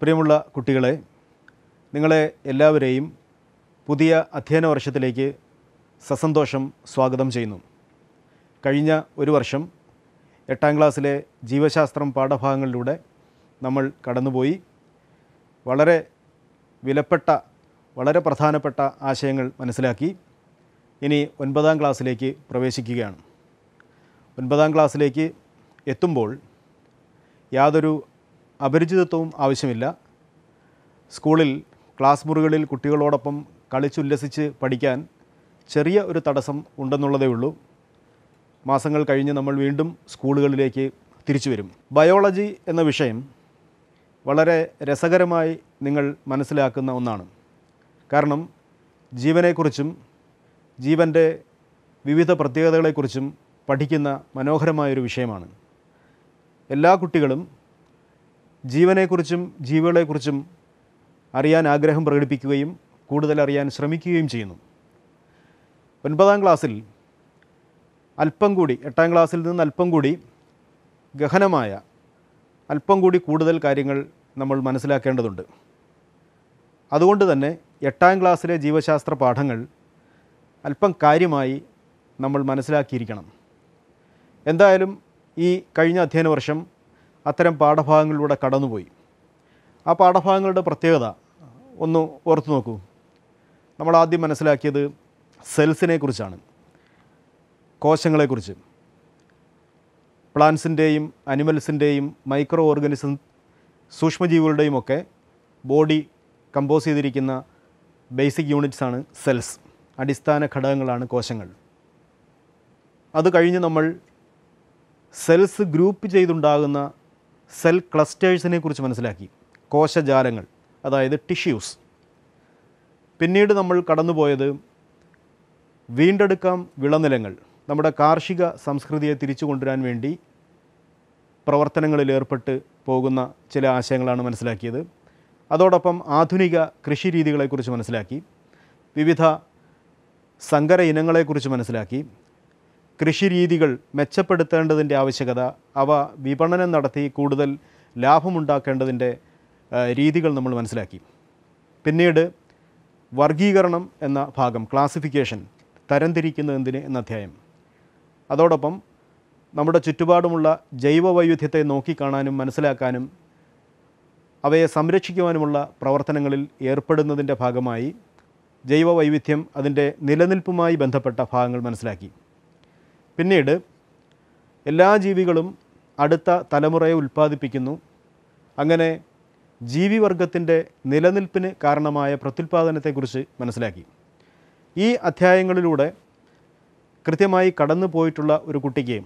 പ്രിയമുള്ള കുട്ടികളെ നിങ്ങളെ എല്ലാവരെയും പുതിയ അധ്യയന വർഷത്തിലേക്ക് സസന്തോഷം സ്വാഗതം ചെയ്യുന്നു കഴിഞ്ഞ ഒരു വർഷം എട്ടാം ക്ലാസ്സിലെ ജീവശാസ്ത്രം പാഠഭാഗങ്ങളിലൂടെ നമ്മൾ കടന്നുപോയി വളരെ വിലപ്പെട്ട വളരെ പ്രധാനപ്പെട്ട ആശയങ്ങൾ മനസ്സിലാക്കി ഇനി ഒൻപതാം ക്ലാസ്സിലേക്ക് പ്രവേശിക്കുകയാണ് ഒൻപതാം ക്ലാസ്സിലേക്ക് എത്തുമ്പോൾ യാതൊരു അപരിചിതത്വവും ആവശ്യമില്ല സ്കൂളിൽ ക്ലാസ് മുറികളിൽ കുട്ടികളോടൊപ്പം കളിച്ചുല്ലസിച്ച് പഠിക്കാൻ ചെറിയ ഒരു തടസ്സം ഉണ്ടെന്നുള്ളതേ ഉള്ളൂ മാസങ്ങൾ കഴിഞ്ഞ് നമ്മൾ വീണ്ടും സ്കൂളുകളിലേക്ക് തിരിച്ചു വരും ബയോളജി എന്ന വിഷയം വളരെ രസകരമായി നിങ്ങൾ മനസ്സിലാക്കുന്ന ഒന്നാണ് കാരണം ജീവനെക്കുറിച്ചും ജീവൻ്റെ വിവിധ പ്രത്യേകതകളെക്കുറിച്ചും പഠിക്കുന്ന മനോഹരമായൊരു വിഷയമാണ് എല്ലാ കുട്ടികളും ജീവനെക്കുറിച്ചും ജീവികളെക്കുറിച്ചും അറിയാൻ ആഗ്രഹം പ്രകടിപ്പിക്കുകയും കൂടുതൽ അറിയാൻ ശ്രമിക്കുകയും ചെയ്യുന്നു ഒൻപതാം ക്ലാസ്സിൽ അല്പം കൂടി എട്ടാം ക്ലാസ്സിൽ നിന്ന് അല്പം കൂടി ഗഹനമായ അല്പം കൂടി കൂടുതൽ കാര്യങ്ങൾ നമ്മൾ മനസ്സിലാക്കേണ്ടതുണ്ട് അതുകൊണ്ട് തന്നെ എട്ടാം ക്ലാസ്സിലെ ജീവശാസ്ത്ര പാഠങ്ങൾ അല്പം കാര്യമായി നമ്മൾ മനസ്സിലാക്കിയിരിക്കണം എന്തായാലും ഈ കഴിഞ്ഞ അധ്യയന വർഷം അത്തരം പാഠഭാഗങ്ങളിലൂടെ കടന്നുപോയി ആ പാഠഭാഗങ്ങളുടെ പ്രത്യേകത ഒന്ന് ഓർത്തു നോക്കൂ നമ്മൾ ആദ്യം മനസ്സിലാക്കിയത് സെൽസിനെ കുറിച്ചാണ് കോശങ്ങളെക്കുറിച്ച് പ്ലാന്റ്സിൻ്റെയും അനിമൽസിൻ്റെയും മൈക്രോ ഓർഗാനിസം സൂക്ഷ്മജീവികളുടെയും ഒക്കെ ബോഡി കമ്പോസ് ചെയ്തിരിക്കുന്ന ബേസിക് യൂണിറ്റ്സ് ആണ് സെൽസ് അടിസ്ഥാന ഘടകങ്ങളാണ് കോശങ്ങൾ അത് കഴിഞ്ഞ് നമ്മൾ സെൽസ് ഗ്രൂപ്പ് ചെയ്തുണ്ടാകുന്ന സെൽ ക്ലസ്റ്റേഴ്സിനെ കുറിച്ച് മനസ്സിലാക്കി കോശജാലങ്ങൾ അതായത് ടിഷ്യൂസ് പിന്നീട് നമ്മൾ കടന്നുപോയത് വീണ്ടെടുക്കാം വിളനിലങ്ങൾ നമ്മുടെ കാർഷിക സംസ്കൃതിയെ തിരിച്ചു കൊണ്ടുവരാൻ വേണ്ടി പ്രവർത്തനങ്ങളിൽ ഏർപ്പെട്ട് പോകുന്ന ചില ആശയങ്ങളാണ് മനസ്സിലാക്കിയത് അതോടൊപ്പം ആധുനിക കൃഷി രീതികളെക്കുറിച്ച് മനസ്സിലാക്കി വിവിധ സങ്കര ഇനങ്ങളെക്കുറിച്ച് മനസ്സിലാക്കി കൃഷിരീതികൾ മെച്ചപ്പെടുത്തേണ്ടതിൻ്റെ ആവശ്യകത അവ വിപണനം നടത്തി കൂടുതൽ ലാഭമുണ്ടാക്കേണ്ടതിൻ്റെ രീതികൾ നമ്മൾ മനസ്സിലാക്കി പിന്നീട് വർഗീകരണം എന്ന ഭാഗം ക്ലാസിഫിക്കേഷൻ എന്തിന് എന്ന അധ്യായം അതോടൊപ്പം നമ്മുടെ ചുറ്റുപാടുമുള്ള ജൈവ വൈവിധ്യത്തെ നോക്കിക്കാണാനും മനസ്സിലാക്കാനും അവയെ സംരക്ഷിക്കുവാനുമുള്ള പ്രവർത്തനങ്ങളിൽ ഏർപ്പെടുന്നതിൻ്റെ ഭാഗമായി ജൈവ വൈവിധ്യം അതിൻ്റെ നിലനിൽപ്പുമായി ബന്ധപ്പെട്ട ഭാഗങ്ങൾ മനസ്സിലാക്കി പിന്നീട് എല്ലാ ജീവികളും അടുത്ത തലമുറയെ ഉൽപ്പാദിപ്പിക്കുന്നു അങ്ങനെ ജീവിവർഗത്തിൻ്റെ നിലനിൽപ്പിന് കാരണമായ പ്രത്യുൽപാദനത്തെക്കുറിച്ച് മനസ്സിലാക്കി ഈ അധ്യായങ്ങളിലൂടെ കൃത്യമായി കടന്നു പോയിട്ടുള്ള ഒരു കുട്ടിക്ക്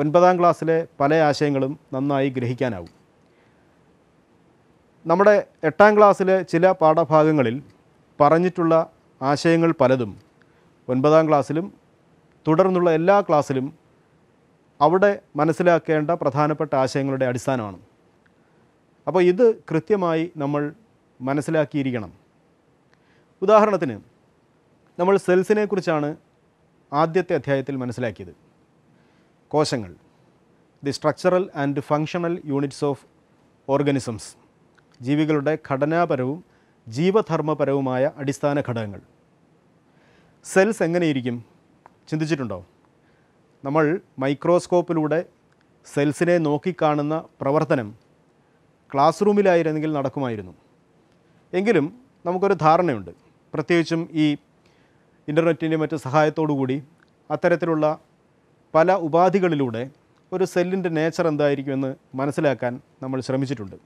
ഒൻപതാം ക്ലാസ്സിലെ പല ആശയങ്ങളും നന്നായി ഗ്രഹിക്കാനാവും നമ്മുടെ എട്ടാം ക്ലാസ്സിലെ ചില പാഠഭാഗങ്ങളിൽ പറഞ്ഞിട്ടുള്ള ആശയങ്ങൾ പലതും ഒൻപതാം ക്ലാസ്സിലും തുടർന്നുള്ള എല്ലാ ക്ലാസ്സിലും അവിടെ മനസ്സിലാക്കേണ്ട പ്രധാനപ്പെട്ട ആശയങ്ങളുടെ അടിസ്ഥാനമാണ് അപ്പോൾ ഇത് കൃത്യമായി നമ്മൾ മനസ്സിലാക്കിയിരിക്കണം ഉദാഹരണത്തിന് നമ്മൾ സെൽസിനെ കുറിച്ചാണ് ആദ്യത്തെ അധ്യായത്തിൽ മനസ്സിലാക്കിയത് കോശങ്ങൾ the structural and functional units of organisms ജീവികളുടെ ഘടനാപരവും ജീവധർമ്മപരവുമായ അടിസ്ഥാന ഘടകങ്ങൾ സെൽസ് എങ്ങനെയിരിക്കും ചിന്തിച്ചിട്ടുണ്ടോ നമ്മൾ മൈക്രോസ്കോപ്പിലൂടെ സെൽസിനെ നോക്കിക്കാണുന്ന പ്രവർത്തനം ക്ലാസ് റൂമിലായിരുന്നെങ്കിൽ നടക്കുമായിരുന്നു എങ്കിലും നമുക്കൊരു ധാരണയുണ്ട് പ്രത്യേകിച്ചും ഈ ഇൻ്റർനെറ്റിൻ്റെ മറ്റ് കൂടി അത്തരത്തിലുള്ള പല ഉപാധികളിലൂടെ ഒരു സെല്ലിൻ്റെ നേച്ചർ എന്തായിരിക്കുമെന്ന് മനസ്സിലാക്കാൻ നമ്മൾ ശ്രമിച്ചിട്ടുണ്ട്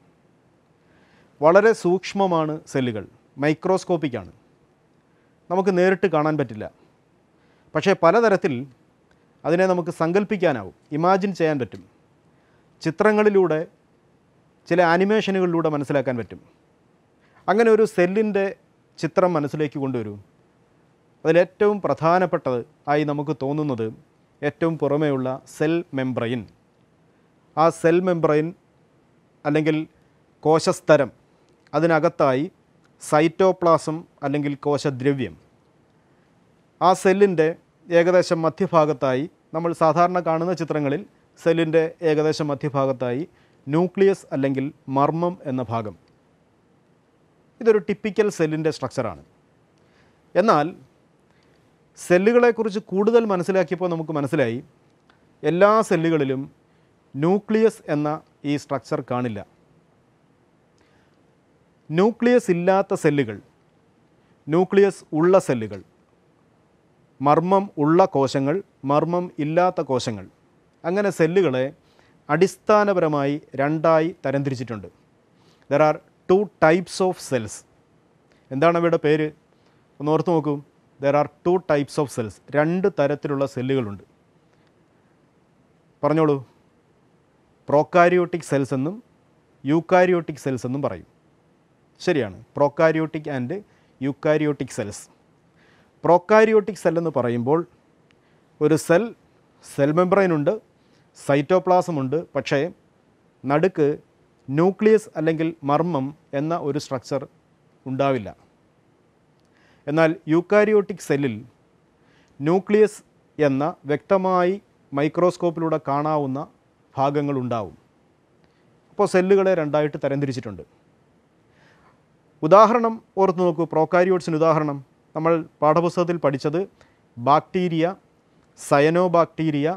വളരെ സൂക്ഷ്മമാണ് സെല്ലുകൾ മൈക്രോസ്കോപ്പിക്കാണ് നമുക്ക് നേരിട്ട് കാണാൻ പറ്റില്ല പക്ഷേ പലതരത്തിൽ അതിനെ നമുക്ക് സങ്കല്പിക്കാനാവും ഇമാജിൻ ചെയ്യാൻ പറ്റും ചിത്രങ്ങളിലൂടെ ചില ആനിമേഷനുകളിലൂടെ മനസ്സിലാക്കാൻ പറ്റും അങ്ങനെ ഒരു സെല്ലിൻ്റെ ചിത്രം മനസ്സിലേക്ക് കൊണ്ടുവരൂ അതിലേറ്റവും പ്രധാനപ്പെട്ടത് ആയി നമുക്ക് തോന്നുന്നത് ഏറ്റവും പുറമെയുള്ള സെൽ മെംബ്രെയിൻ ആ സെൽ മെംബ്രെയിൻ അല്ലെങ്കിൽ കോശസ്തരം അതിനകത്തായി സൈറ്റോപ്ലാസം അല്ലെങ്കിൽ കോശദ്രവ്യം ആ സെല്ലിൻ്റെ ഏകദേശം മധ്യഭാഗത്തായി നമ്മൾ സാധാരണ കാണുന്ന ചിത്രങ്ങളിൽ സെല്ലിൻ്റെ ഏകദേശം മധ്യഭാഗത്തായി ന്യൂക്ലിയസ് അല്ലെങ്കിൽ മർമ്മം എന്ന ഭാഗം ഇതൊരു ടിപ്പിക്കൽ സെല്ലിൻ്റെ സ്ട്രക്ചറാണ് എന്നാൽ സെല്ലുകളെക്കുറിച്ച് കൂടുതൽ മനസ്സിലാക്കിയപ്പോൾ നമുക്ക് മനസ്സിലായി എല്ലാ സെല്ലുകളിലും ന്യൂക്ലിയസ് എന്ന ഈ സ്ട്രക്ചർ കാണില്ല ന്യൂക്ലിയസ് ഇല്ലാത്ത സെല്ലുകൾ ന്യൂക്ലിയസ് ഉള്ള സെല്ലുകൾ മർമ്മം ഉള്ള കോശങ്ങൾ മർമ്മം ഇല്ലാത്ത കോശങ്ങൾ അങ്ങനെ സെല്ലുകളെ അടിസ്ഥാനപരമായി രണ്ടായി തരംതിരിച്ചിട്ടുണ്ട് there are two types of cells എന്താണ് അവയുടെ പേര് ഒന്ന് ഓർത്ത് നോക്കൂ there are two types of cells രണ്ട് തരത്തിലുള്ള സെല്ലുകളുണ്ട് പറഞ്ഞോളൂ പ്രോക്കാരിയോട്ടിക് സെൽസ് എന്നും യൂക്കാരിയോട്ടിക് സെൽസ് എന്നും പറയും ശരിയാണ് prokaryotic and eukaryotic cells prokaryotic cell എന്ന് പറയുമ്പോൾ ഒരു സെൽ സെൽ സൈറ്റോപ്ലാസം സൈറ്റോപ്ലാസമുണ്ട് പക്ഷേ നടുക്ക് ന്യൂക്ലിയസ് അല്ലെങ്കിൽ മർമ്മം എന്ന ഒരു സ്ട്രക്ചർ ഉണ്ടാവില്ല എന്നാൽ യൂക്കാരിയോട്ടിക് സെല്ലിൽ ന്യൂക്ലിയസ് എന്ന വ്യക്തമായി മൈക്രോസ്കോപ്പിലൂടെ കാണാവുന്ന ഭാഗങ്ങളുണ്ടാവും അപ്പോൾ സെല്ലുകളെ രണ്ടായിട്ട് തരംതിരിച്ചിട്ടുണ്ട് ഉദാഹരണം ഓർത്ത് നോക്കൂ പ്രോക്കാരിയോട്സിന് ഉദാഹരണം നമ്മൾ പാഠപുസ്തകത്തിൽ പഠിച്ചത് ബാക്ടീരിയ സയനോ ബാക്ടീരിയ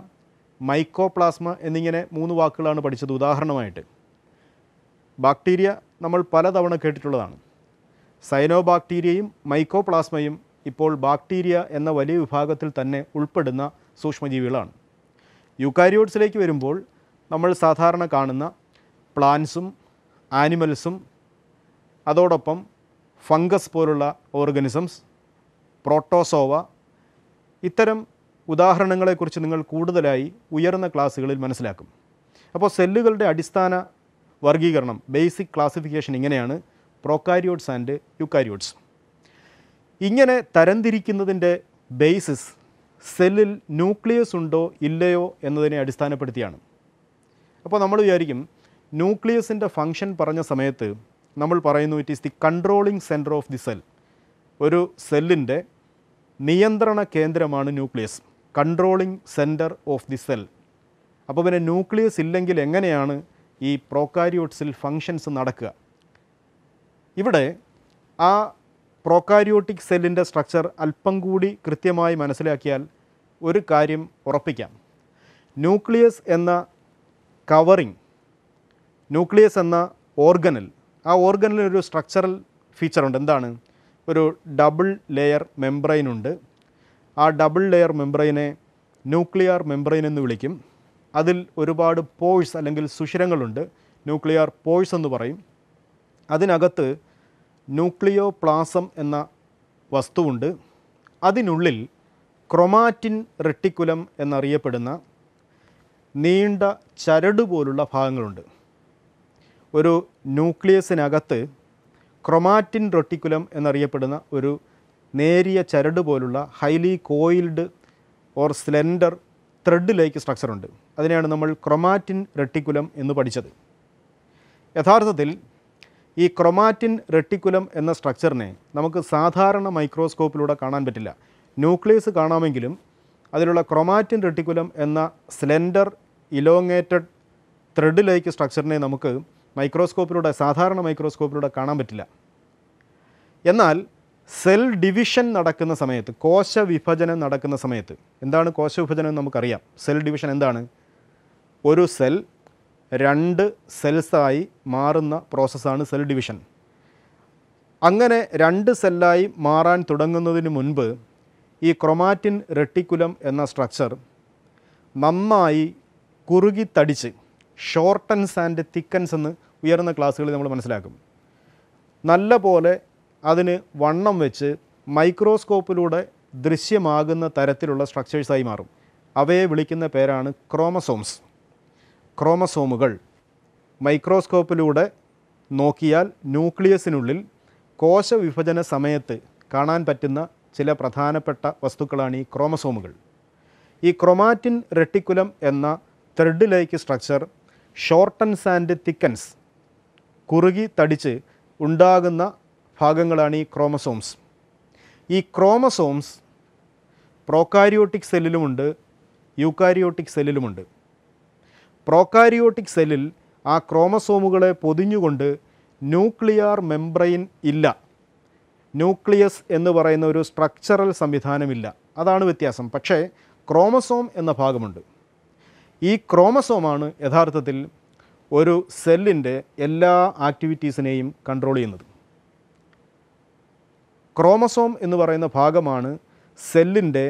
മൈക്കോപ്ലാസ്മ എന്നിങ്ങനെ മൂന്ന് വാക്കുകളാണ് പഠിച്ചത് ഉദാഹരണമായിട്ട് ബാക്ടീരിയ നമ്മൾ പലതവണ കേട്ടിട്ടുള്ളതാണ് സയനോ ബാക്ടീരിയയും മൈക്കോപ്ലാസ്മയും ഇപ്പോൾ ബാക്ടീരിയ എന്ന വലിയ വിഭാഗത്തിൽ തന്നെ ഉൾപ്പെടുന്ന സൂക്ഷ്മജീവികളാണ് യുക്കാരിയോട്സിലേക്ക് വരുമ്പോൾ നമ്മൾ സാധാരണ കാണുന്ന പ്ലാന്റ്സും ആനിമൽസും അതോടൊപ്പം ഫംഗസ് പോലുള്ള ഓർഗനിസംസ് പ്രോട്ടോസോവ ഇത്തരം ഉദാഹരണങ്ങളെക്കുറിച്ച് നിങ്ങൾ കൂടുതലായി ഉയർന്ന ക്ലാസ്സുകളിൽ മനസ്സിലാക്കും അപ്പോൾ സെല്ലുകളുടെ അടിസ്ഥാന വർഗീകരണം ബേസിക് ക്ലാസിഫിക്കേഷൻ ഇങ്ങനെയാണ് പ്രോക്കാരിയോട്സ് ആൻഡ് യുക്കാരിയോട്സ് ഇങ്ങനെ തരംതിരിക്കുന്നതിൻ്റെ ബേസിസ് സെല്ലിൽ ന്യൂക്ലിയസ് ഉണ്ടോ ഇല്ലയോ എന്നതിനെ അടിസ്ഥാനപ്പെടുത്തിയാണ് അപ്പോൾ നമ്മൾ വിചാരിക്കും ന്യൂക്ലിയസിൻ്റെ ഫങ്ഷൻ പറഞ്ഞ സമയത്ത് നമ്മൾ പറയുന്നു it is the controlling centre of the cell ഒരു സെല്ലിൻ്റെ നിയന്ത്രണ കേന്ദ്രമാണ് nucleus controlling centre of the cell അപ്പോൾ പിന്നെ ന്യൂക്ലിയസ് ഇല്ലെങ്കിൽ എങ്ങനെയാണ് ഈ പ്രോക്കാരിയോട്ട്സിൽ ഫങ്ഷൻസ് നടക്കുക ഇവിടെ ആ പ്രോക്കാരിയോട്ടിക് സെല്ലിൻ്റെ സ്ട്രക്ചർ അല്പം കൂടി കൃത്യമായി മനസ്സിലാക്കിയാൽ ഒരു കാര്യം ഉറപ്പിക്കാം ന്യൂക്ലിയസ് എന്ന കവറിങ് ന്യൂക്ലിയസ് എന്ന ഓർഗനൽ ആ ഓർഗനിൽ ഒരു സ്ട്രക്ചറൽ ഫീച്ചറുണ്ട് എന്താണ് ഒരു ഡബിൾ ലെയർ മെംബ്രെയിൻ ഉണ്ട് ആ ഡബിൾ ലെയർ മെംബ്രെയിനെ ന്യൂക്ലിയർ മെംബ്രെയിൻ എന്ന് വിളിക്കും അതിൽ ഒരുപാട് പോഴ്സ് അല്ലെങ്കിൽ സുഷിരങ്ങളുണ്ട് ന്യൂക്ലിയർ പോഴ്സ് എന്ന് പറയും അതിനകത്ത് ന്യൂക്ലിയോ പ്ലാസം എന്ന വസ്തുവുണ്ട് അതിനുള്ളിൽ ക്രൊമാറ്റിൻ റെട്ടിക്കുലം എന്നറിയപ്പെടുന്ന നീണ്ട ചരട് പോലുള്ള ഭാഗങ്ങളുണ്ട് ഒരു ന്യൂക്ലിയസിനകത്ത് ക്രൊമാറ്റിൻ റൊട്ടിക്കുലം എന്നറിയപ്പെടുന്ന ഒരു നേരിയ ചരട് പോലുള്ള highly coiled or slender thread like സ്ട്രക്ചറുണ്ട് അതിനെയാണ് നമ്മൾ ക്രൊമാറ്റിൻ റെട്ടിക്കുലം എന്ന് പഠിച്ചത് യഥാർത്ഥത്തിൽ ഈ ക്രൊമാറ്റിൻ റെട്ടിക്കുലം എന്ന സ്ട്രക്ചറിനെ നമുക്ക് സാധാരണ മൈക്രോസ്കോപ്പിലൂടെ കാണാൻ പറ്റില്ല ന്യൂക്ലിയസ് കാണാമെങ്കിലും അതിലുള്ള ക്രൊമാറ്റിൻ റെട്ടിക്കുലം എന്ന സ്ലെൻഡർ ഇലോങ്ങേറ്റഡ് ത്രെഡ് ലൈക്ക് സ്ട്രക്ചറിനെ നമുക്ക് മൈക്രോസ്കോപ്പിലൂടെ സാധാരണ മൈക്രോസ്കോപ്പിലൂടെ കാണാൻ പറ്റില്ല എന്നാൽ സെൽ ഡിവിഷൻ നടക്കുന്ന സമയത്ത് കോശ വിഭജനം നടക്കുന്ന സമയത്ത് എന്താണ് കോശ വിഭജനം എന്ന് നമുക്കറിയാം സെൽ ഡിവിഷൻ എന്താണ് ഒരു സെൽ രണ്ട് സെൽസായി മാറുന്ന പ്രോസസ്സാണ് സെൽ ഡിവിഷൻ അങ്ങനെ രണ്ട് സെല്ലായി മാറാൻ തുടങ്ങുന്നതിന് മുൻപ് ഈ ക്രൊമാറ്റിൻ റെട്ടിക്കുലം എന്ന സ്ട്രക്ചർ നന്നായി കുറുകിത്തടിച്ച് ഷോർട്ടൻസ് ആൻഡ് തിക്കൻസ് എന്ന് ഉയർന്ന ക്ലാസ്സുകളിൽ നമ്മൾ മനസ്സിലാക്കും നല്ല പോലെ അതിന് വണ്ണം വെച്ച് മൈക്രോസ്കോപ്പിലൂടെ ദൃശ്യമാകുന്ന തരത്തിലുള്ള സ്ട്രക്ചേഴ്സായി മാറും അവയെ വിളിക്കുന്ന പേരാണ് ക്രോമസോംസ് ക്രോമസോമുകൾ മൈക്രോസ്കോപ്പിലൂടെ നോക്കിയാൽ ന്യൂക്ലിയസിനുള്ളിൽ കോശവിഭജന സമയത്ത് കാണാൻ പറ്റുന്ന ചില പ്രധാനപ്പെട്ട വസ്തുക്കളാണ് ഈ ക്രോമസോമുകൾ ഈ ക്രൊമാറ്റിൻ റെട്ടിക്കുലം എന്ന ത്രെഡിലേക്ക് സ്ട്രക്ചർ ഷോർട്ടൻസ് ആൻഡ് തിക്കൻസ് കുറുകി തടിച്ച് ഉണ്ടാകുന്ന ഭാഗങ്ങളാണ് ഈ ക്രോമസോംസ് ഈ ക്രോമസോംസ് പ്രോകാരിയോട്ടിക് സെല്ലിലുമുണ്ട് യൂക്കാരിയോട്ടിക് സെല്ലിലുമുണ്ട് പ്രോകാരിയോട്ടിക് സെല്ലിൽ ആ ക്രോമസോമുകളെ പൊതിഞ്ഞുകൊണ്ട് ന്യൂക്ലിയർ മെംബ്രെയിൻ ഇല്ല ന്യൂക്ലിയസ് എന്ന് പറയുന്ന ഒരു സ്ട്രക്ചറൽ സംവിധാനമില്ല അതാണ് വ്യത്യാസം പക്ഷേ ക്രോമസോം എന്ന ഭാഗമുണ്ട് ഈ ക്രോമസോമാണ് യഥാർത്ഥത്തിൽ ഒരു സെല്ലിൻ്റെ എല്ലാ ആക്ടിവിറ്റീസിനെയും കൺട്രോൾ ചെയ്യുന്നത് ക്രോമസോം എന്ന് പറയുന്ന ഭാഗമാണ് സെല്ലിൻ്റെ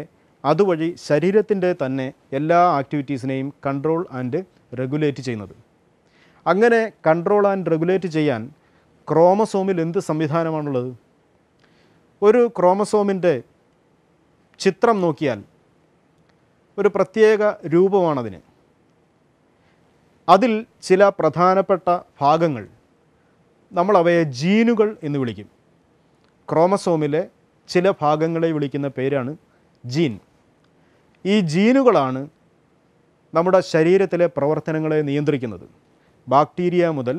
അതുവഴി ശരീരത്തിൻ്റെ തന്നെ എല്ലാ ആക്ടിവിറ്റീസിനെയും കൺട്രോൾ ആൻഡ് റെഗുലേറ്റ് ചെയ്യുന്നത് അങ്ങനെ കൺട്രോൾ ആൻഡ് റെഗുലേറ്റ് ചെയ്യാൻ ക്രോമസോമിൽ എന്ത് സംവിധാനമാണുള്ളത് ഒരു ക്രോമസോമിൻ്റെ ചിത്രം നോക്കിയാൽ ഒരു പ്രത്യേക രൂപമാണതിന് അതിൽ ചില പ്രധാനപ്പെട്ട ഭാഗങ്ങൾ നമ്മൾ അവയെ ജീനുകൾ എന്ന് വിളിക്കും ക്രോമസോമിലെ ചില ഭാഗങ്ങളെ വിളിക്കുന്ന പേരാണ് ജീൻ ഈ ജീനുകളാണ് നമ്മുടെ ശരീരത്തിലെ പ്രവർത്തനങ്ങളെ നിയന്ത്രിക്കുന്നത് ബാക്ടീരിയ മുതൽ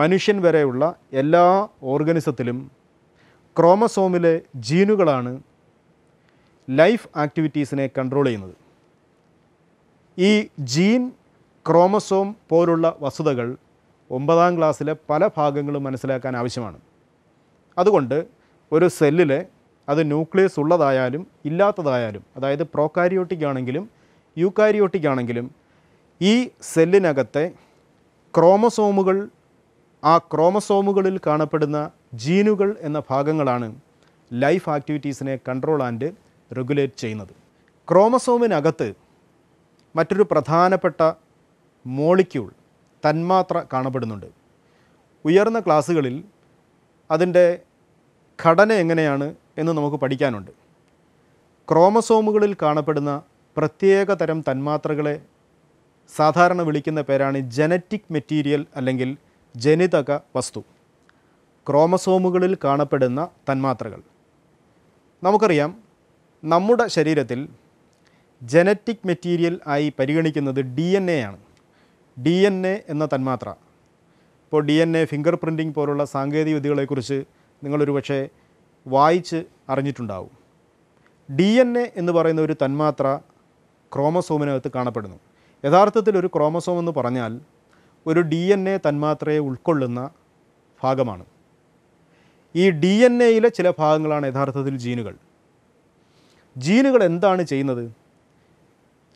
മനുഷ്യൻ വരെയുള്ള എല്ലാ ഓർഗനിസത്തിലും ക്രോമസോമിലെ ജീനുകളാണ് ലൈഫ് ആക്ടിവിറ്റീസിനെ കൺട്രോൾ ചെയ്യുന്നത് ഈ ജീൻ ക്രോമസോം പോലുള്ള വസ്തുതകൾ ഒമ്പതാം ക്ലാസ്സിലെ പല ഭാഗങ്ങളും മനസ്സിലാക്കാൻ ആവശ്യമാണ് അതുകൊണ്ട് ഒരു സെല്ലിലെ അത് ന്യൂക്ലിയസ് ഉള്ളതായാലും ഇല്ലാത്തതായാലും അതായത് പ്രോകാരിയോട്ടിക് ആണെങ്കിലും യൂക്കാരിയോട്ടിക് ആണെങ്കിലും ഈ സെല്ലിനകത്തെ ക്രോമസോമുകൾ ആ ക്രോമസോമുകളിൽ കാണപ്പെടുന്ന ജീനുകൾ എന്ന ഭാഗങ്ങളാണ് ലൈഫ് ആക്ടിവിറ്റീസിനെ കൺട്രോൾ ആൻഡ് റെഗുലേറ്റ് ചെയ്യുന്നത് ക്രോമസോമിനകത്ത് മറ്റൊരു പ്രധാനപ്പെട്ട മോളിക്യൂൾ തന്മാത്ര കാണപ്പെടുന്നുണ്ട് ഉയർന്ന ക്ലാസ്സുകളിൽ അതിൻ്റെ ഘടന എങ്ങനെയാണ് എന്ന് നമുക്ക് പഠിക്കാനുണ്ട് ക്രോമസോമുകളിൽ കാണപ്പെടുന്ന പ്രത്യേക തരം തന്മാത്രകളെ സാധാരണ വിളിക്കുന്ന പേരാണ് ജനറ്റിക് മെറ്റീരിയൽ അല്ലെങ്കിൽ ജനിതക വസ്തു ക്രോമസോമുകളിൽ കാണപ്പെടുന്ന തന്മാത്രകൾ നമുക്കറിയാം നമ്മുടെ ശരീരത്തിൽ ജനറ്റിക് മെറ്റീരിയൽ ആയി പരിഗണിക്കുന്നത് ഡി എൻ എ ആണ് ഡി എൻ എ എന്ന തന്മാത്ര ഇപ്പോൾ D N A fingerprinting പോലുള്ള സാങ്കേതിക വിദ്യകളെക്കുറിച്ച് നിങ്ങളൊരു പക്ഷേ വായിച്ച് അറിഞ്ഞിട്ടുണ്ടാവും ഡി എൻ എ എന്ന് പറയുന്ന ഒരു തന്മാത്ര ക്രോമസോമിനകത്ത് കാണപ്പെടുന്നു യഥാർത്ഥത്തിൽ ഒരു ക്രോമസോം എന്ന് പറഞ്ഞാൽ ഒരു ഡി എൻ എ തന്മാത്രയെ ഉൾക്കൊള്ളുന്ന ഭാഗമാണ് ഈ ഡി എൻ എയിലെ ചില ഭാഗങ്ങളാണ് യഥാർത്ഥത്തിൽ ജീനുകൾ ജീനുകൾ എന്താണ് ചെയ്യുന്നത്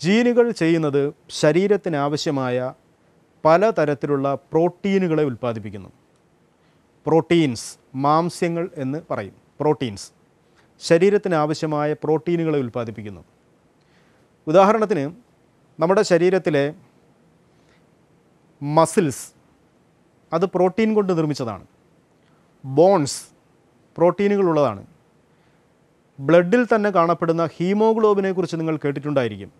ജീനുകൾ ചെയ്യുന്നത് ശരീരത്തിനാവശ്യമായ തരത്തിലുള്ള പ്രോട്ടീനുകളെ ഉൽപ്പാദിപ്പിക്കുന്നു പ്രോട്ടീൻസ് മാംസ്യങ്ങൾ എന്ന് പറയും പ്രോട്ടീൻസ് ശരീരത്തിന് ആവശ്യമായ പ്രോട്ടീനുകളെ ഉൽപ്പാദിപ്പിക്കുന്നു ഉദാഹരണത്തിന് നമ്മുടെ ശരീരത്തിലെ മസിൽസ് അത് പ്രോട്ടീൻ കൊണ്ട് നിർമ്മിച്ചതാണ് ബോൺസ് പ്രോട്ടീനുകളുള്ളതാണ് ബ്ലഡിൽ തന്നെ കാണപ്പെടുന്ന ഹീമോഗ്ലോബിനെക്കുറിച്ച് നിങ്ങൾ കേട്ടിട്ടുണ്ടായിരിക്കും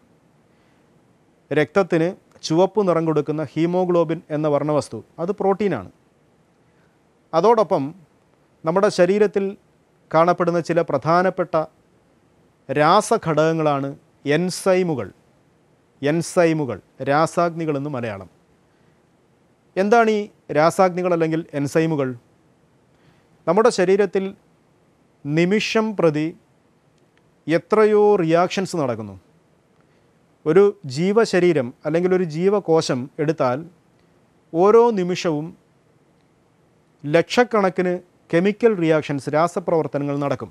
രക്തത്തിന് ചുവപ്പ് നിറം കൊടുക്കുന്ന ഹീമോഗ്ലോബിൻ എന്ന വർണ്ണവസ്തു അത് പ്രോട്ടീനാണ് അതോടൊപ്പം നമ്മുടെ ശരീരത്തിൽ കാണപ്പെടുന്ന ചില പ്രധാനപ്പെട്ട രാസഘടകങ്ങളാണ് എൻസൈമുകൾ എൻസൈമുകൾ എന്ന് മലയാളം എന്താണ് ഈ രാസാഗ്നികൾ അല്ലെങ്കിൽ എൻസൈമുകൾ നമ്മുടെ ശരീരത്തിൽ നിമിഷം പ്രതി എത്രയോ റിയാക്ഷൻസ് നടക്കുന്നു ഒരു ജീവശരീരം അല്ലെങ്കിൽ ഒരു ജീവകോശം എടുത്താൽ ഓരോ നിമിഷവും ലക്ഷക്കണക്കിന് കെമിക്കൽ റിയാക്ഷൻസ് രാസപ്രവർത്തനങ്ങൾ നടക്കും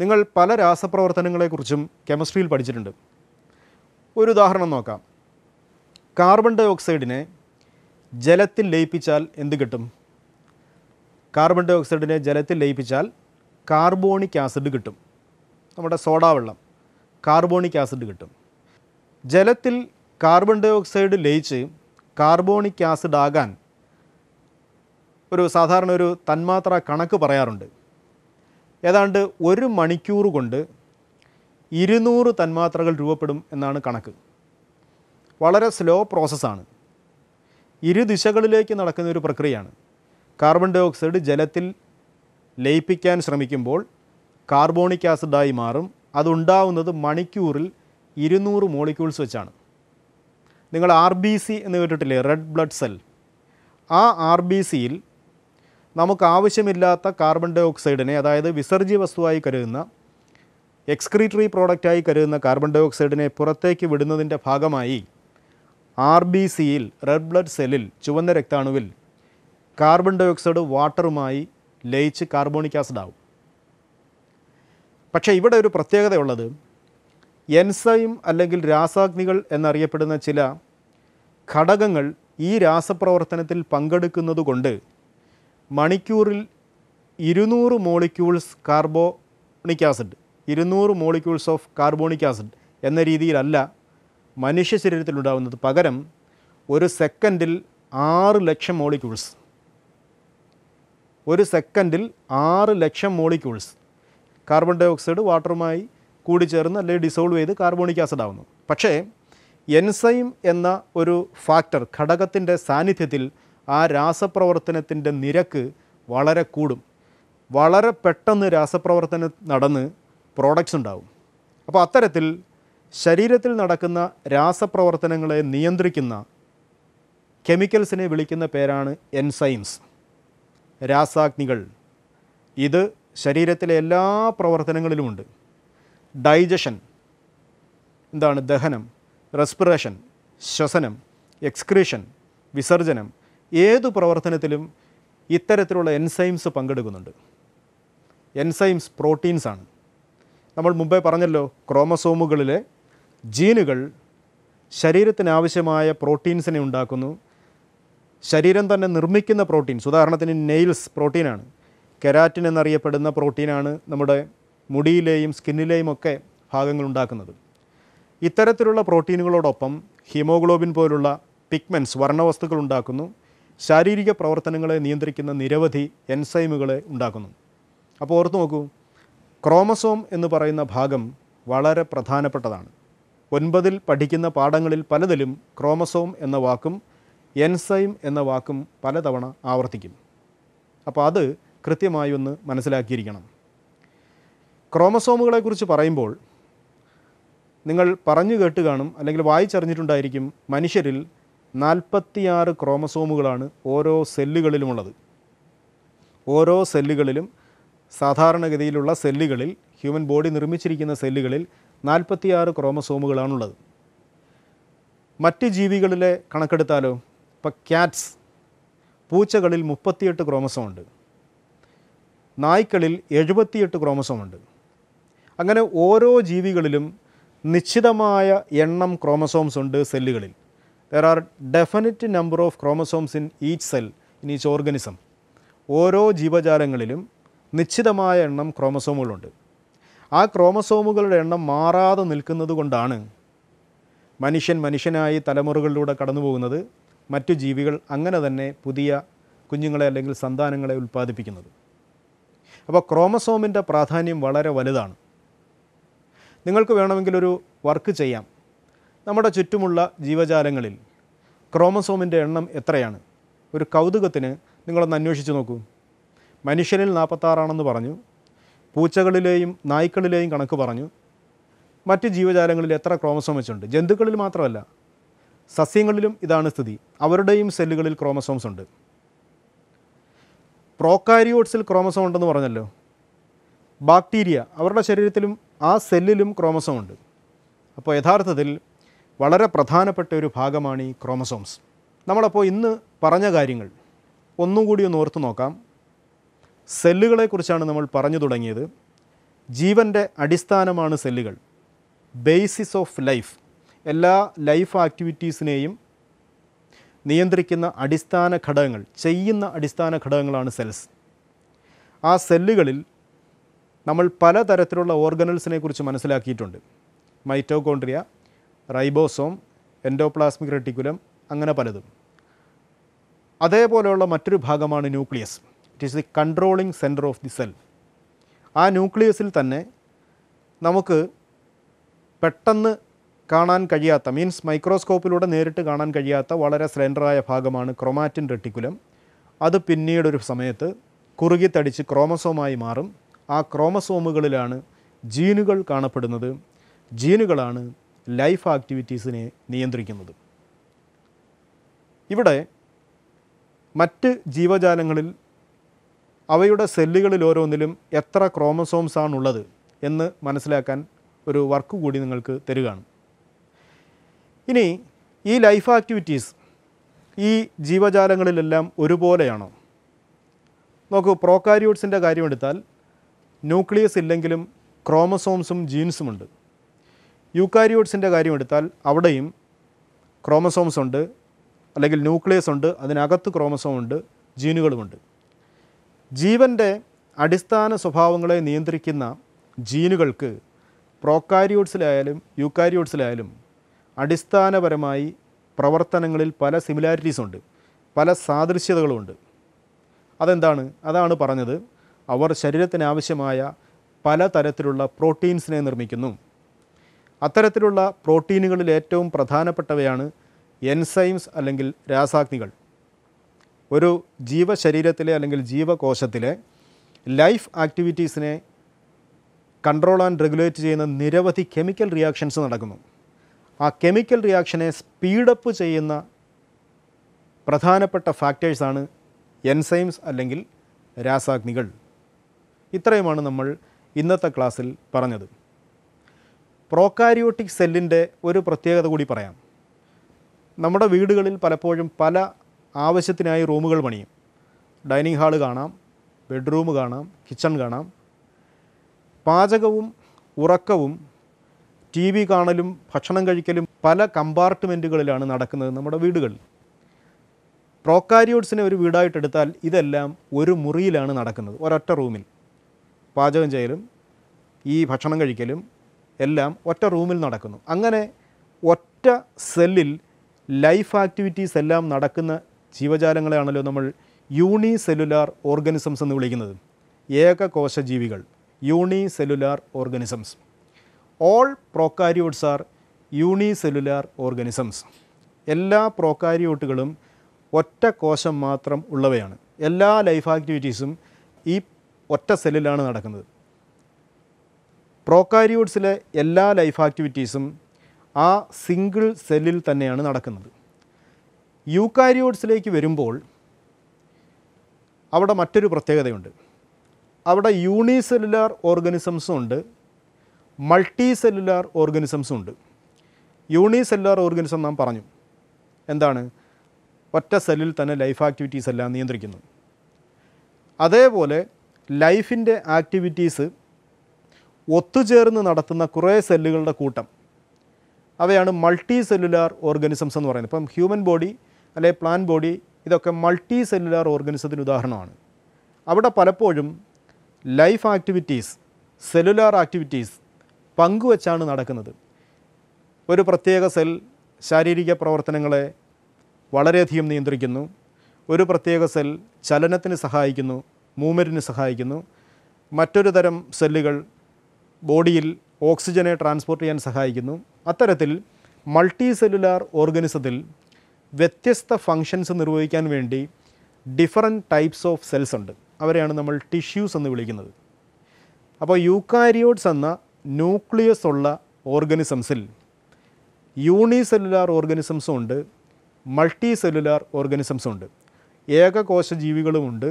നിങ്ങൾ പല രാസപ്രവർത്തനങ്ങളെക്കുറിച്ചും കെമിസ്ട്രിയിൽ പഠിച്ചിട്ടുണ്ട് ഒരു ഉദാഹരണം നോക്കാം കാർബൺ ഡൈ ഓക്സൈഡിനെ ജലത്തിൽ ലയിപ്പിച്ചാൽ എന്ത് കിട്ടും കാർബൺ ഡൈ ഓക്സൈഡിനെ ജലത്തിൽ ലയിപ്പിച്ചാൽ കാർബോണിക് ആസിഡ് കിട്ടും നമ്മുടെ സോഡാ വെള്ളം കാർബോണിക് ആസിഡ് കിട്ടും ജലത്തിൽ കാർബൺ ഡൈ ഓക്സൈഡ് ലയിച്ച് കാർബോണിക് ആസിഡ് ആകാൻ ഒരു സാധാരണ ഒരു തന്മാത്ര കണക്ക് പറയാറുണ്ട് ഏതാണ്ട് ഒരു മണിക്കൂർ കൊണ്ട് ഇരുന്നൂറ് തന്മാത്രകൾ രൂപപ്പെടും എന്നാണ് കണക്ക് വളരെ സ്ലോ പ്രോസസ്സാണ് ദിശകളിലേക്ക് നടക്കുന്ന ഒരു പ്രക്രിയയാണ് കാർബൺ ഡൈ ഓക്സൈഡ് ജലത്തിൽ ലയിപ്പിക്കാൻ ശ്രമിക്കുമ്പോൾ കാർബോണിക് ആസിഡായി മാറും അതുണ്ടാവുന്നത് മണിക്കൂറിൽ ഇരുന്നൂറ് മോളിക്യൂൾസ് വെച്ചാണ് നിങ്ങൾ ആർ ബി സി എന്ന് കേട്ടിട്ടില്ലേ റെഡ് ബ്ലഡ് സെൽ ആ ആർ ബി സിയിൽ നമുക്ക് ആവശ്യമില്ലാത്ത കാർബൺ ഡൈ ഓക്സൈഡിനെ അതായത് വിസർജ്യ വസ്തുവായി കരുതുന്ന എക്സ്ക്രീറ്ററി പ്രോഡക്റ്റായി കരുതുന്ന കാർബൺ ഡൈ ഓക്സൈഡിനെ പുറത്തേക്ക് വിടുന്നതിൻ്റെ ഭാഗമായി ആർ ബി സിയിൽ റെഡ് ബ്ലഡ് സെല്ലിൽ ചുവന്ന രക്താണുവിൽ കാർബൺ ഡൈ ഓക്സൈഡ് വാട്ടറുമായി ലയിച്ച് കാർബോണിക് ആസിഡ് ആവും പക്ഷേ ഇവിടെ ഒരു പ്രത്യേകതയുള്ളത് എൻസൈം അല്ലെങ്കിൽ രാസാഗ്നികൾ എന്നറിയപ്പെടുന്ന ചില ഘടകങ്ങൾ ഈ രാസപ്രവർത്തനത്തിൽ പങ്കെടുക്കുന്നതുകൊണ്ട് മണിക്കൂറിൽ ഇരുന്നൂറ് മോളിക്യൂൾസ് കാർബോണിക് ആസിഡ് ഇരുന്നൂറ് മോളിക്യൂൾസ് ഓഫ് കാർബോണിക് ആസിഡ് എന്ന രീതിയിലല്ല മനുഷ്യ ശരീരത്തിലുണ്ടാകുന്നത് പകരം ഒരു സെക്കൻഡിൽ ആറ് ലക്ഷം മോളിക്യൂൾസ് ഒരു സെക്കൻഡിൽ ആറ് ലക്ഷം മോളിക്യൂൾസ് കാർബൺ ഡൈ ഓക്സൈഡ് വാട്ടറുമായി കൂടിച്ചേർന്ന് അല്ലെങ്കിൽ ഡിസോൾവ് ചെയ്ത് കാർബോണിക് ആസിഡ് ആവുന്നു പക്ഷേ എൻസൈം എന്ന ഒരു ഫാക്ടർ ഘടകത്തിൻ്റെ സാന്നിധ്യത്തിൽ ആ രാസപ്രവർത്തനത്തിൻ്റെ നിരക്ക് വളരെ കൂടും വളരെ പെട്ടെന്ന് രാസപ്രവർത്തനം നടന്ന് പ്രോഡക്ട്സ് ഉണ്ടാവും അപ്പോൾ അത്തരത്തിൽ ശരീരത്തിൽ നടക്കുന്ന രാസപ്രവർത്തനങ്ങളെ നിയന്ത്രിക്കുന്ന കെമിക്കൽസിനെ വിളിക്കുന്ന പേരാണ് എൻസൈംസ് രാസാഗ്നികൾ ഇത് ശരീരത്തിലെ എല്ലാ പ്രവർത്തനങ്ങളിലുമുണ്ട് ഡൈജഷൻ എന്താണ് ദഹനം റെസ്പിറേഷൻ ശ്വസനം എക്സ്ക്രീഷൻ വിസർജനം ഏതു പ്രവർത്തനത്തിലും ഇത്തരത്തിലുള്ള എൻസൈംസ് പങ്കെടുക്കുന്നുണ്ട് എൻസൈംസ് പ്രോട്ടീൻസാണ് നമ്മൾ മുമ്പേ പറഞ്ഞല്ലോ ക്രോമസോമുകളിലെ ജീനുകൾ ശരീരത്തിനാവശ്യമായ പ്രോട്ടീൻസിനെ ഉണ്ടാക്കുന്നു ശരീരം തന്നെ നിർമ്മിക്കുന്ന പ്രോട്ടീൻസ് ഉദാഹരണത്തിന് നെയിൽസ് പ്രോട്ടീനാണ് കെരാറ്റിൻ എന്നറിയപ്പെടുന്ന പ്രോട്ടീനാണ് നമ്മുടെ മുടിയിലെയും സ്കിന്നിലെയും ഒക്കെ ഭാഗങ്ങൾ ഉണ്ടാക്കുന്നത് ഇത്തരത്തിലുള്ള പ്രോട്ടീനുകളോടൊപ്പം ഹീമോഗ്ലോബിൻ പോലുള്ള പിഗ്മെൻസ് വർണ്ണവസ്തുക്കൾ ഉണ്ടാക്കുന്നു ശാരീരിക പ്രവർത്തനങ്ങളെ നിയന്ത്രിക്കുന്ന നിരവധി എൻസൈമുകളെ ഉണ്ടാക്കുന്നു അപ്പോൾ ഓർത്തു നോക്കൂ ക്രോമസോം എന്ന് പറയുന്ന ഭാഗം വളരെ പ്രധാനപ്പെട്ടതാണ് ഒൻപതിൽ പഠിക്കുന്ന പാഠങ്ങളിൽ പലതിലും ക്രോമസോം എന്ന വാക്കും എൻസൈം എന്ന വാക്കും പലതവണ ആവർത്തിക്കും അപ്പോൾ അത് കൃത്യമായി ഒന്ന് മനസ്സിലാക്കിയിരിക്കണം ക്രോമസോമുകളെക്കുറിച്ച് പറയുമ്പോൾ നിങ്ങൾ പറഞ്ഞു കേട്ട് കാണും അല്ലെങ്കിൽ വായിച്ചറിഞ്ഞിട്ടുണ്ടായിരിക്കും മനുഷ്യരിൽ നാൽപ്പത്തിയാറ് ക്രോമസോമുകളാണ് ഓരോ സെല്ലുകളിലുമുള്ളത് ഓരോ സെല്ലുകളിലും സാധാരണഗതിയിലുള്ള സെല്ലുകളിൽ ഹ്യൂമൻ ബോഡി നിർമ്മിച്ചിരിക്കുന്ന സെല്ലുകളിൽ നാൽപ്പത്തിയാറ് ക്രോമസോമുകളാണുള്ളത് മറ്റ് ജീവികളിലെ കണക്കെടുത്താലോ ഇപ്പം ക്യാറ്റ്സ് പൂച്ചകളിൽ മുപ്പത്തിയെട്ട് ക്രോമസോം ഉണ്ട് നായ്ക്കളിൽ എഴുപത്തിയെട്ട് ക്രോമസോമുണ്ട് അങ്ങനെ ഓരോ ജീവികളിലും നിശ്ചിതമായ എണ്ണം ക്രോമസോംസ് ഉണ്ട് സെല്ലുകളിൽ there are definite number of chromosomes in each cell in each organism ഓരോ ജീവജാലങ്ങളിലും നിശ്ചിതമായ എണ്ണം ക്രോമസോമുകളുണ്ട് ആ ക്രോമസോമുകളുടെ എണ്ണം മാറാതെ നിൽക്കുന്നത് കൊണ്ടാണ് മനുഷ്യൻ മനുഷ്യനായി തലമുറകളിലൂടെ കടന്നു പോകുന്നത് മറ്റു ജീവികൾ അങ്ങനെ തന്നെ പുതിയ കുഞ്ഞുങ്ങളെ അല്ലെങ്കിൽ സന്താനങ്ങളെ ഉൽപ്പാദിപ്പിക്കുന്നത് അപ്പോൾ ക്രോമസോമിൻ്റെ പ്രാധാന്യം വളരെ വലുതാണ് നിങ്ങൾക്ക് വേണമെങ്കിൽ ഒരു വർക്ക് ചെയ്യാം നമ്മുടെ ചുറ്റുമുള്ള ജീവജാലങ്ങളിൽ ക്രോമസോമിൻ്റെ എണ്ണം എത്രയാണ് ഒരു കൗതുകത്തിന് നിങ്ങളൊന്ന് അന്വേഷിച്ച് നോക്കൂ മനുഷ്യരിൽ നാൽപ്പത്താറാണെന്ന് പറഞ്ഞു പൂച്ചകളിലെയും നായ്ക്കളിലെയും കണക്ക് പറഞ്ഞു മറ്റ് ജീവജാലങ്ങളിൽ എത്ര ക്രോമസോം ഉണ്ട് ജന്തുക്കളിൽ മാത്രമല്ല സസ്യങ്ങളിലും ഇതാണ് സ്ഥിതി അവരുടെയും സെല്ലുകളിൽ ക്രോമസോംസ് ഉണ്ട് പ്രോകാരിയോട്സിൽ ക്രോമസോം ഉണ്ടെന്ന് പറഞ്ഞല്ലോ ബാക്ടീരിയ അവരുടെ ശരീരത്തിലും ആ സെല്ലിലും ക്രോമസോം ഉണ്ട് അപ്പോൾ യഥാർത്ഥത്തിൽ വളരെ പ്രധാനപ്പെട്ട ഒരു ഭാഗമാണ് ഈ ക്രോമസോംസ് നമ്മളപ്പോൾ ഇന്ന് പറഞ്ഞ കാര്യങ്ങൾ ഒന്നുകൂടി ഒന്ന് ഓർത്തു നോക്കാം സെല്ലുകളെക്കുറിച്ചാണ് നമ്മൾ പറഞ്ഞു തുടങ്ങിയത് ജീവൻ്റെ അടിസ്ഥാനമാണ് സെല്ലുകൾ ബേസിസ് ഓഫ് ലൈഫ് എല്ലാ ലൈഫ് ആക്ടിവിറ്റീസിനെയും നിയന്ത്രിക്കുന്ന അടിസ്ഥാന ഘടകങ്ങൾ ചെയ്യുന്ന അടിസ്ഥാന ഘടകങ്ങളാണ് സെൽസ് ആ സെല്ലുകളിൽ നമ്മൾ പലതരത്തിലുള്ള ഓർഗനൽസിനെ കുറിച്ച് മനസ്സിലാക്കിയിട്ടുണ്ട് മൈറ്റോകോൺട്രിയ റൈബോസോം എൻഡോപ്ലാസ്മിക് റെട്ടിക്കുലം അങ്ങനെ പലതും അതേപോലെയുള്ള മറ്റൊരു ഭാഗമാണ് nucleus it is the controlling centre of the cell ആ ന്യൂക്ലിയസിൽ തന്നെ നമുക്ക് പെട്ടെന്ന് കാണാൻ കഴിയാത്ത മീൻസ് മൈക്രോസ്കോപ്പിലൂടെ നേരിട്ട് കാണാൻ കഴിയാത്ത വളരെ സ്ലെൻഡറായ ഭാഗമാണ് ക്രൊമാറ്റിൻ റെട്ടിക്കുലം അത് പിന്നീടൊരു സമയത്ത് കുറുകി തടിച്ച് ക്രോമസോമായി മാറും ആ ക്രോമസോമുകളിലാണ് ജീനുകൾ കാണപ്പെടുന്നത് ജീനുകളാണ് ലൈഫ് ആക്ടിവിറ്റീസിനെ നിയന്ത്രിക്കുന്നത് ഇവിടെ മറ്റ് ജീവജാലങ്ങളിൽ അവയുടെ സെല്ലുകളിൽ ഓരോന്നിലും എത്ര ക്രോമസോംസാണുള്ളത് എന്ന് മനസ്സിലാക്കാൻ ഒരു വർക്ക് കൂടി നിങ്ങൾക്ക് തരുകയാണ് ഇനി ഈ ലൈഫ് ആക്ടിവിറ്റീസ് ഈ ജീവജാലങ്ങളിലെല്ലാം ഒരുപോലെയാണോ നോക്കൂ പ്രോകാരിയോട്സിൻ്റെ കാര്യമെടുത്താൽ ന്യൂക്ലിയസ് ഇല്ലെങ്കിലും ക്രോമസോംസും ജീൻസുമുണ്ട് യൂക്കാരിയോട്സിൻ്റെ കാര്യമെടുത്താൽ അവിടെയും ക്രോമസോംസ് ഉണ്ട് അല്ലെങ്കിൽ ന്യൂക്ലിയസ് ഉണ്ട് അതിനകത്ത് ക്രോമസോം ഉണ്ട് ജീനുകളുമുണ്ട് ജീവൻ്റെ അടിസ്ഥാന സ്വഭാവങ്ങളെ നിയന്ത്രിക്കുന്ന ജീനുകൾക്ക് പ്രോക്കാരിയോട്സിലായാലും യൂക്കാരിയോട്സിലായാലും അടിസ്ഥാനപരമായി പ്രവർത്തനങ്ങളിൽ പല സിമിലാരിറ്റീസ് ഉണ്ട് പല സാദൃശ്യതകളുമുണ്ട് അതെന്താണ് അതാണ് പറഞ്ഞത് അവർ ശരീരത്തിനാവശ്യമായ പല തരത്തിലുള്ള പ്രോട്ടീൻസിനെ നിർമ്മിക്കുന്നു അത്തരത്തിലുള്ള പ്രോട്ടീനുകളിൽ ഏറ്റവും പ്രധാനപ്പെട്ടവയാണ് എൻസൈംസ് അല്ലെങ്കിൽ രാസാഗ്നികൾ ഒരു ജീവശരീരത്തിലെ അല്ലെങ്കിൽ ജീവകോശത്തിലെ ലൈഫ് ആക്ടിവിറ്റീസിനെ കൺട്രോൾ ആൻഡ് റെഗുലേറ്റ് ചെയ്യുന്ന നിരവധി കെമിക്കൽ റിയാക്ഷൻസ് നടക്കുന്നു ആ കെമിക്കൽ റിയാക്ഷനെ സ്പീഡപ്പ് ചെയ്യുന്ന പ്രധാനപ്പെട്ട ഫാക്ടേഴ്സാണ് എൻസൈംസ് അല്ലെങ്കിൽ രാസാഗ്നികൾ ഇത്രയുമാണ് നമ്മൾ ഇന്നത്തെ ക്ലാസ്സിൽ പറഞ്ഞത് പ്രോക്കാരിയോട്ടിക് സെല്ലിൻ്റെ ഒരു പ്രത്യേകത കൂടി പറയാം നമ്മുടെ വീടുകളിൽ പലപ്പോഴും പല ആവശ്യത്തിനായി റൂമുകൾ പണിയും ഡൈനിങ് ഹാള് കാണാം ബെഡ്റൂം കാണാം കിച്ചൺ കാണാം പാചകവും ഉറക്കവും ടി വി കാണലും ഭക്ഷണം കഴിക്കലും പല കമ്പാർട്ട്മെൻറ്റുകളിലാണ് നടക്കുന്നത് നമ്മുടെ വീടുകളിൽ പ്രോക്കാരിയോട്സിനെ ഒരു വീടായിട്ടെടുത്താൽ ഇതെല്ലാം ഒരു മുറിയിലാണ് നടക്കുന്നത് ഒരൊറ്റ റൂമിൽ പാചകം ചെയ്യലും ഈ ഭക്ഷണം കഴിക്കലും എല്ലാം ഒറ്റ റൂമിൽ നടക്കുന്നു അങ്ങനെ ഒറ്റ സെല്ലിൽ ലൈഫ് ആക്ടിവിറ്റീസ് എല്ലാം നടക്കുന്ന ജീവജാലങ്ങളെയാണല്ലോ നമ്മൾ യൂണി സെല്ലുലാർ ഓർഗനിസംസ് എന്ന് വിളിക്കുന്നത് ഏകകോശ ജീവികൾ unicellular organisms all prokaryotes are unicellular organisms എല്ലാ പ്രോക്കാരിയോട്ടുകളും ഒറ്റ കോശം മാത്രം ഉള്ളവയാണ് എല്ലാ ലൈഫ് ആക്ടിവിറ്റീസും ഈ ഒറ്റ സെല്ലിലാണ് നടക്കുന്നത് പ്രോക്കാരിയോട്സിലെ എല്ലാ ലൈഫ് ആക്ടിവിറ്റീസും ആ സിംഗിൾ സെല്ലിൽ തന്നെയാണ് നടക്കുന്നത് യൂക്കാരിയോട്സിലേക്ക് വരുമ്പോൾ അവിടെ മറ്റൊരു പ്രത്യേകതയുണ്ട് അവിടെ യൂണിസെല്ലുലാർ ഓർഗനിസംസും ഉണ്ട് മൾട്ടി സെല്ലുലാർ ഓർഗനിസംസും ഉണ്ട് യൂണി സെല്ലുലാർ ഓർഗനിസം നാം പറഞ്ഞു എന്താണ് ഒറ്റ സെല്ലിൽ തന്നെ ലൈഫ് ആക്ടിവിറ്റീസ് എല്ലാം നിയന്ത്രിക്കുന്നു അതേപോലെ ലൈഫിൻ്റെ ആക്ടിവിറ്റീസ് ഒത്തുചേർന്ന് നടത്തുന്ന കുറേ സെല്ലുകളുടെ കൂട്ടം അവയാണ് മൾട്ടി സെല്ലുലാർ ഓർഗനിസംസ് എന്ന് പറയുന്നത് ഇപ്പം ഹ്യൂമൻ ബോഡി അല്ലെ പ്ലാൻ ബോഡി ഇതൊക്കെ മൾട്ടി സെല്ലുലാർ ഓർഗനിസത്തിന് ഉദാഹരണമാണ് അവിടെ പലപ്പോഴും ലൈഫ് ആക്ടിവിറ്റീസ് സെല്ലുലാർ ആക്ടിവിറ്റീസ് പങ്കുവച്ചാണ് നടക്കുന്നത് ഒരു പ്രത്യേക സെൽ ശാരീരിക പ്രവർത്തനങ്ങളെ വളരെയധികം നിയന്ത്രിക്കുന്നു ഒരു പ്രത്യേക സെൽ ചലനത്തിന് സഹായിക്കുന്നു മൂമെൻറ്റിന് സഹായിക്കുന്നു മറ്റൊരു തരം സെല്ലുകൾ ബോഡിയിൽ ഓക്സിജനെ ട്രാൻസ്പോർട്ട് ചെയ്യാൻ സഹായിക്കുന്നു അത്തരത്തിൽ മൾട്ടി സെല്ലുലാർ ഓർഗനിസത്തിൽ വ്യത്യസ്ത ഫങ്ഷൻസ് നിർവഹിക്കാൻ വേണ്ടി ഡിഫറെൻറ്റ് ടൈപ്സ് ഓഫ് സെൽസ് ഉണ്ട് അവരെയാണ് നമ്മൾ ടിഷ്യൂസ് എന്ന് വിളിക്കുന്നത് അപ്പോൾ യൂക്കാരിയോട്സ് എന്ന ന്യൂക്ലിയസ് ഉള്ള ഓർഗനിസംസിൽ യൂണിസെല്ലുലാർ ഓർഗനിസംസും ഉണ്ട് മൾട്ടി സെല്ലുലാർ ഓർഗനിസംസും ഉണ്ട് ഏകകോശ ജീവികളുമുണ്ട്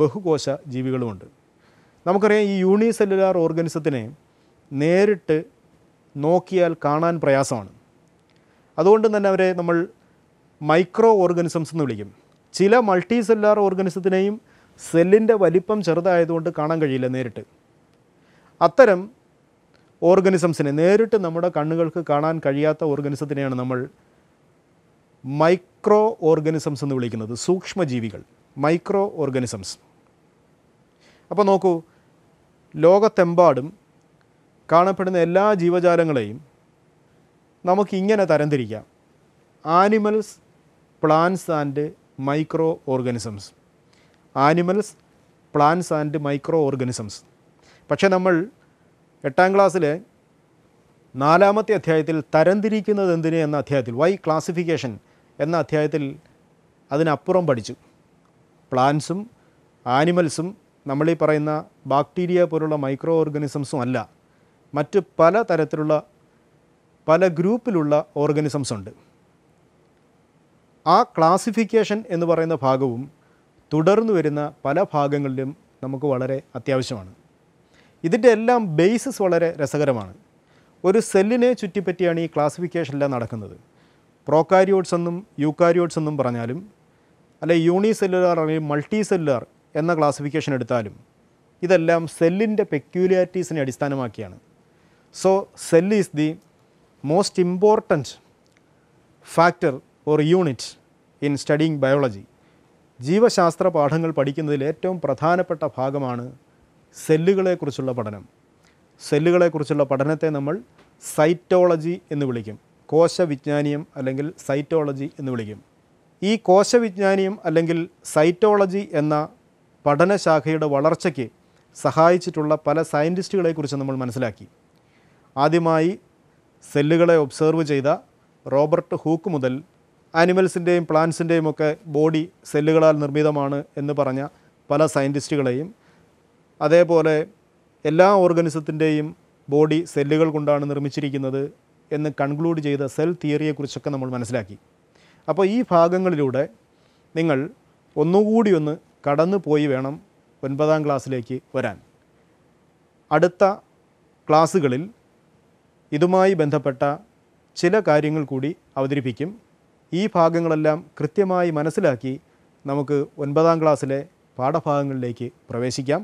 ബഹുകോശ ജീവികളുമുണ്ട് നമുക്കറിയാം ഈ യൂണിസെല്ലുലാർ ഓർഗനിസത്തിനെ നേരിട്ട് നോക്കിയാൽ കാണാൻ പ്രയാസമാണ് അതുകൊണ്ട് തന്നെ അവരെ നമ്മൾ മൈക്രോ ഓർഗനിസംസ് എന്ന് വിളിക്കും ചില മൾട്ടി സെല്ലുലാർ ഓർഗനിസത്തിനെയും സെല്ലിൻ്റെ വലിപ്പം ചെറുതായതുകൊണ്ട് കാണാൻ കഴിയില്ല നേരിട്ട് അത്തരം ഓർഗനിസംസിനെ നേരിട്ട് നമ്മുടെ കണ്ണുകൾക്ക് കാണാൻ കഴിയാത്ത ഓർഗനിസത്തിനെയാണ് നമ്മൾ മൈക്രോ ഓർഗനിസംസ് എന്ന് വിളിക്കുന്നത് സൂക്ഷ്മജീവികൾ മൈക്രോ ഓർഗനിസംസ് അപ്പോൾ നോക്കൂ ലോകത്തെമ്പാടും കാണപ്പെടുന്ന എല്ലാ ജീവജാലങ്ങളെയും നമുക്കിങ്ങനെ തരംതിരിക്കാം animals plants and micro organisms animals plants and micro organisms പക്ഷേ നമ്മൾ എട്ടാം ക്ലാസ്സിലെ നാലാമത്തെ അധ്യായത്തിൽ തരംതിരിക്കുന്നത് എന്തിന് എന്ന അധ്യായത്തിൽ വൈ ക്ലാസിഫിക്കേഷൻ എന്ന അധ്യായത്തിൽ അതിനപ്പുറം പഠിച്ചു പ്ലാന്റ്സും ആനിമൽസും നമ്മളീ പറയുന്ന ബാക്ടീരിയ പോലുള്ള മൈക്രോ ഓർഗനിസംസും അല്ല മറ്റ് പല തരത്തിലുള്ള പല ഗ്രൂപ്പിലുള്ള ഓർഗനിസംസ് ഉണ്ട് ആ ക്ലാസിഫിക്കേഷൻ എന്ന് പറയുന്ന ഭാഗവും തുടർന്നു വരുന്ന പല ഭാഗങ്ങളിലും നമുക്ക് വളരെ അത്യാവശ്യമാണ് ഇതിൻ്റെ എല്ലാം ബേസിസ് വളരെ രസകരമാണ് ഒരു സെല്ലിനെ ചുറ്റിപ്പറ്റിയാണ് ഈ ക്ലാസിഫിക്കേഷൻ എല്ലാം നടക്കുന്നത് പ്രോകാരിയോട്സ് എന്നും യൂക്കാരിയോട്സ് എന്നും പറഞ്ഞാലും അല്ലെ യൂണിസെല്ലുലാർ അല്ലെങ്കിൽ മൾട്ടി സെല്ലുലാർ എന്ന ക്ലാസിഫിക്കേഷൻ എടുത്താലും ഇതെല്ലാം സെല്ലിൻ്റെ പെക്യൂലിയാരിറ്റീസിനെ അടിസ്ഥാനമാക്കിയാണ് so cell is the most important factor or unit in studying biology ജീവശാസ്ത്ര പാഠങ്ങൾ പഠിക്കുന്നതിൽ ഏറ്റവും പ്രധാനപ്പെട്ട ഭാഗമാണ് സെല്ലുകളെക്കുറിച്ചുള്ള പഠനം സെല്ലുകളെക്കുറിച്ചുള്ള പഠനത്തെ നമ്മൾ സൈറ്റോളജി എന്ന് വിളിക്കും കോശവിജ്ഞാനിയം അല്ലെങ്കിൽ സൈറ്റോളജി എന്ന് വിളിക്കും ഈ കോശവിജ്ഞാനിയം അല്ലെങ്കിൽ സൈറ്റോളജി എന്ന പഠനശാഖയുടെ വളർച്ചയ്ക്ക് സഹായിച്ചിട്ടുള്ള പല സയൻറ്റിസ്റ്റുകളെക്കുറിച്ച് നമ്മൾ മനസ്സിലാക്കി ആദ്യമായി സെല്ലുകളെ ഒബ്സേർവ് ചെയ്ത റോബർട്ട് ഹൂക്ക് മുതൽ ആനിമൽസിൻ്റെയും പ്ലാന്റ്സിൻ്റെയും ഒക്കെ ബോഡി സെല്ലുകളാൽ നിർമ്മിതമാണ് എന്ന് പറഞ്ഞ പല സയൻറ്റിസ്റ്റുകളെയും അതേപോലെ എല്ലാ ഓർഗനിസത്തിൻ്റെയും ബോഡി സെല്ലുകൾ കൊണ്ടാണ് നിർമ്മിച്ചിരിക്കുന്നത് എന്ന് കൺക്ലൂഡ് ചെയ്ത സെൽ തിയറിയെക്കുറിച്ചൊക്കെ നമ്മൾ മനസ്സിലാക്കി അപ്പോൾ ഈ ഭാഗങ്ങളിലൂടെ നിങ്ങൾ ഒന്നുകൂടി ഒന്ന് കടന്നു പോയി വേണം ഒൻപതാം ക്ലാസ്സിലേക്ക് വരാൻ അടുത്ത ക്ലാസ്സുകളിൽ ഇതുമായി ബന്ധപ്പെട്ട ചില കാര്യങ്ങൾ കൂടി അവതരിപ്പിക്കും ഈ ഭാഗങ്ങളെല്ലാം കൃത്യമായി മനസ്സിലാക്കി നമുക്ക് ഒൻപതാം ക്ലാസ്സിലെ പാഠഭാഗങ്ങളിലേക്ക് പ്രവേശിക്കാം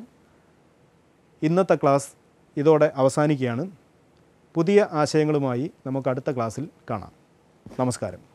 ഇന്നത്തെ ക്ലാസ് ഇതോടെ അവസാനിക്കുകയാണ് പുതിയ ആശയങ്ങളുമായി നമുക്ക് അടുത്ത ക്ലാസ്സിൽ കാണാം നമസ്കാരം